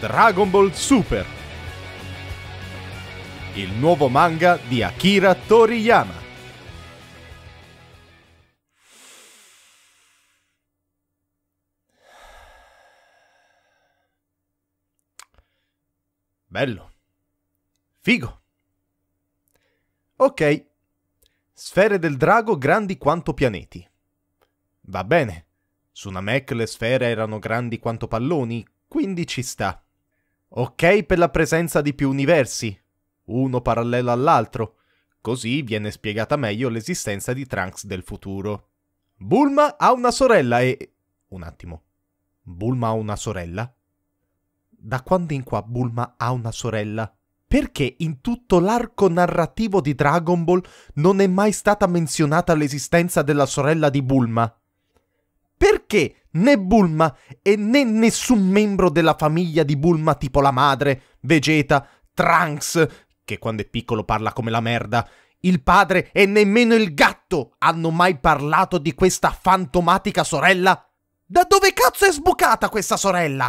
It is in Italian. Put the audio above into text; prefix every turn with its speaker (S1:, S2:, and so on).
S1: Dragon Ball Super, il nuovo manga di Akira Toriyama.
S2: Bello. Figo. Ok. Sfere del drago grandi quanto pianeti. Va bene. Su una Mac le sfere erano grandi quanto palloni, quindi ci sta. Ok per la presenza di più universi, uno parallelo all'altro, così viene spiegata meglio l'esistenza di Trunks del futuro. Bulma ha una sorella e... Un attimo. Bulma ha una sorella? Da quando in qua Bulma ha una sorella? Perché in tutto l'arco narrativo di Dragon Ball non è mai stata menzionata l'esistenza della sorella di Bulma? perché né Bulma e né nessun membro della famiglia di Bulma tipo la madre, Vegeta, Trunks, che quando è piccolo parla come la merda, il padre e nemmeno il gatto hanno mai parlato di questa fantomatica sorella? Da dove cazzo è sbucata questa sorella?